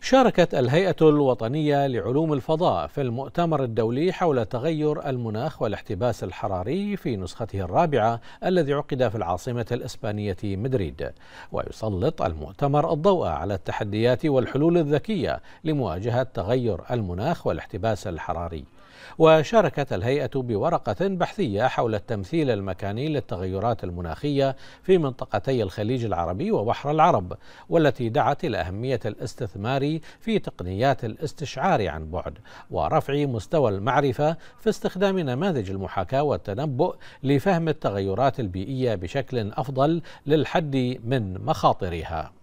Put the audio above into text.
شاركت الهيئة الوطنية لعلوم الفضاء في المؤتمر الدولي حول تغير المناخ والاحتباس الحراري في نسخته الرابعة الذي عقد في العاصمة الإسبانية مدريد ويسلط المؤتمر الضوء على التحديات والحلول الذكية لمواجهة تغير المناخ والاحتباس الحراري وشاركت الهيئة بورقة بحثية حول التمثيل المكاني للتغيرات المناخية في منطقتي الخليج العربي وبحر العرب والتي دعت إلى أهمية الاستثمار في تقنيات الاستشعار عن بعد ورفع مستوى المعرفة في استخدام نماذج المحاكاة والتنبؤ لفهم التغيرات البيئية بشكل أفضل للحد من مخاطرها